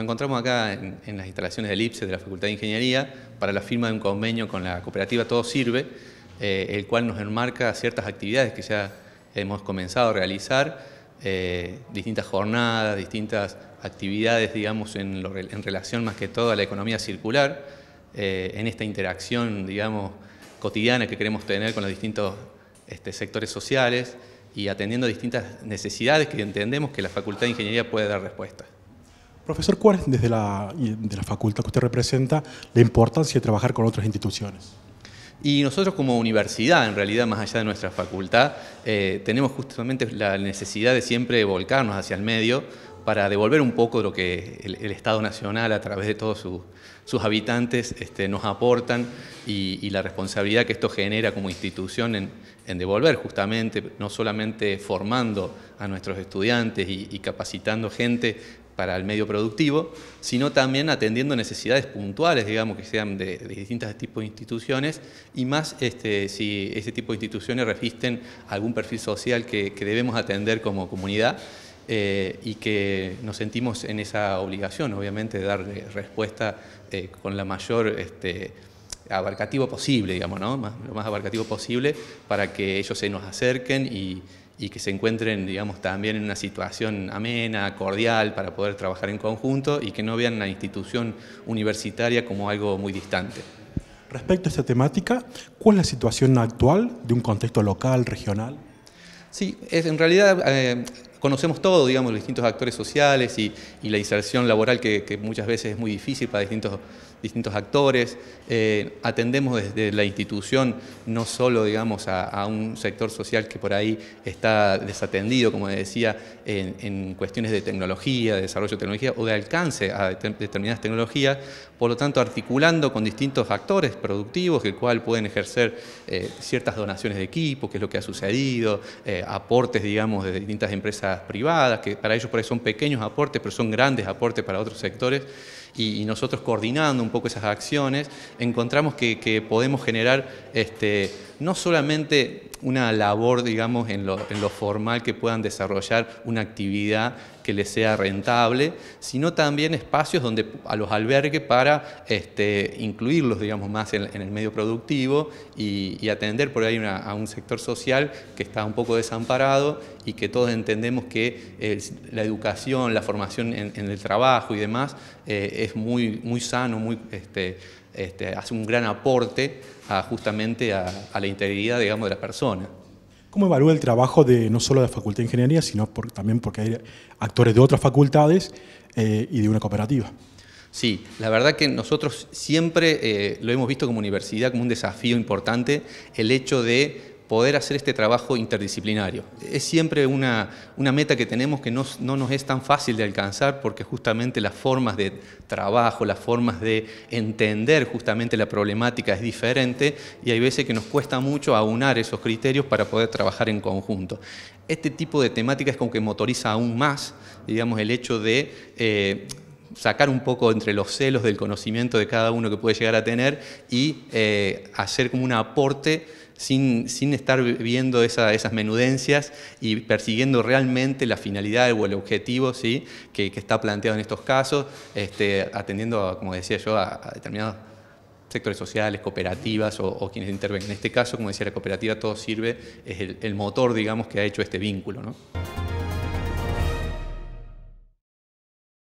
Nos encontramos acá en, las instalaciones del IPSE de la Facultad de Ingeniería para la firma de un convenio con la cooperativa Todo Sirve, eh, el cual nos enmarca ciertas actividades que ya hemos comenzado a realizar, eh, distintas jornadas, distintas actividades, digamos, en, relación más que todo a la economía circular, eh, en esta interacción, digamos, cotidiana que queremos tener con los distintos este, sectores sociales y atendiendo distintas necesidades que entendemos que la Facultad de Ingeniería puede dar respuesta. Profesor, ¿cuál es desde la, de la facultad que usted representa la importancia de trabajar con otras instituciones? Y nosotros como universidad, en realidad, más allá de nuestra facultad, eh, tenemos justamente la necesidad de siempre volcarnos hacia el medio para devolver un poco lo que el, Estado Nacional, a través de todos sus habitantes, este, nos aportan y, la responsabilidad que esto genera como institución en, devolver justamente, no solamente formando a nuestros estudiantes y, y capacitando gente para el medio productivo, sino también atendiendo necesidades puntuales, digamos, que sean de, de distintos tipos de instituciones, y más este, si ese tipo de instituciones resisten algún perfil social que, debemos atender como comunidad. Eh, y que nos sentimos en esa obligación, obviamente, de dar respuesta eh, con la mayor este, abarcativo posible, digamos, ¿no? lo más abarcativo posible para que ellos se nos acerquen y, y que se encuentren, digamos, también en una situación amena, cordial, para poder trabajar en conjunto y que no vean la institución universitaria como algo muy distante. Respecto a esta temática, ¿cuál es la situación actual de un contexto local, regional? Sí, es, en realidad eh, conocemos todo, digamos, los distintos actores sociales y, la inserción laboral que, muchas veces es muy difícil para distintos, distintos actores. Eh, atendemos desde la institución no solo, digamos, a, un sector social que por ahí está desatendido, como decía, en, cuestiones de tecnología, de desarrollo de tecnología o de alcance a determinadas tecnologías, por lo tanto articulando con distintos actores productivos, el cual pueden ejercer eh, ciertas donaciones de equipo, que es lo que ha sucedido, eh, aportes, digamos, de distintas empresas privadas, que para ellos son pequeños aportes, pero son grandes aportes para otros sectores y, nosotros coordinando un poco esas acciones, encontramos que, podemos generar este, no solamente una labor, digamos, en lo, formal que puedan desarrollar una actividad que les sea rentable, sino también espacios donde a los albergue para este, incluirlos, digamos, más en, el medio productivo y, atender por ahí a un sector social que está un poco desamparado y que todos entendemos que eh, la educación, la formación en, el trabajo y demás eh, es muy, muy sano, muy, este, este, hace un gran aporte justamente a, la integridad digamos, de la persona. ¿Cómo evalúa el trabajo de no solo de la Facultad de Ingeniería, sino también porque hay actores de otras facultades eh, y de una cooperativa? Sí, la verdad que nosotros siempre eh, lo hemos visto como universidad, como un desafío importante, el hecho de poder hacer este trabajo interdisciplinario. Es siempre una, meta que tenemos que no, nos es tan fácil de alcanzar porque justamente las formas de trabajo, las formas de entender justamente la problemática es diferente y hay veces que nos cuesta mucho aunar esos criterios para poder trabajar en conjunto. Este tipo de temáticas como que motoriza aún más, digamos, el hecho de... Eh, sacar un poco entre los celos del conocimiento de cada uno que puede llegar a tener y eh, hacer como un aporte sin, sin estar viendo esas menudencias y persiguiendo realmente la finalidad o el objetivo ¿sí? que, está planteado en estos casos, este, atendiendo, como decía yo, a, determinados sectores sociales, cooperativas o, quienes intervengan. En este caso, como decía la cooperativa, todo sirve, es el, el motor, digamos, que ha hecho este vínculo. ¿no?